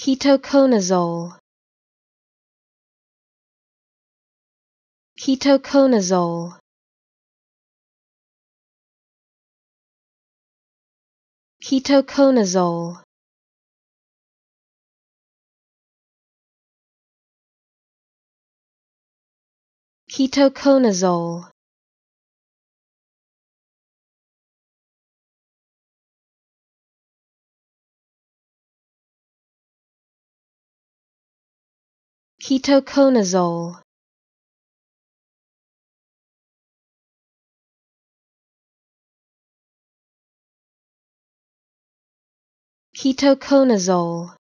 ketoconazole ketoconazole ketoconazole ketoconazole ketoconazole ketoconazole